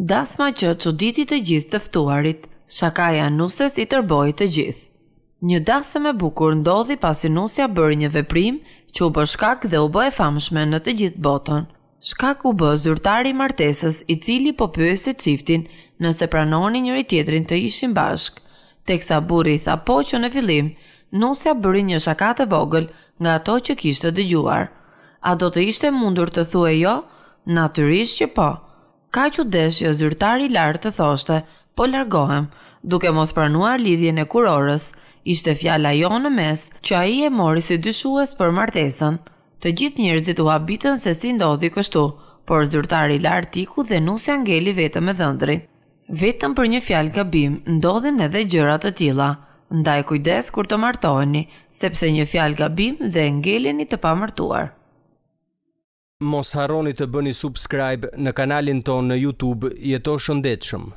Dasma që ditit të gjithë të ftuarit, shakaja nuses i tërbojit të gjithë. Një dasë me bukur ndodhi pasi nusja bëri një veprim që u bë shkak dhe u bë e famshme në të gjithë botën. Shkak u bë zyrtari martesës i cili po pyeste çiftin nëse pranoni njëri tjetrin të ishin bashk. Teksa burri tha po që në fillim, nusja bëri një shaka të vogël nga ato që kishte dëgjuar. A do të ishte mundur të thue jo? Natyrisht që po ka që deshë jo zyrtari lartë të thoshte, po largohem, duke mos pranuar lidhjen e kurorës, ishte fjalla jo në mes që a i e mori si dyshues për martesën. Të gjithë njërzit u habitën se si ndodhi kështu, por zyrtari lartë tiku dhe nusë e angeli vetëm e dhëndri. Vetëm për një fjalë gabim, ndodhin edhe gjërat të tila, ndaj kujdes kur të martoheni, sepse një fjalë gabim dhe ngeleni të pamërtuar. Mos harroni të bëni subscribe në kanalin tonë në YouTube. Jeto shëndetshëm.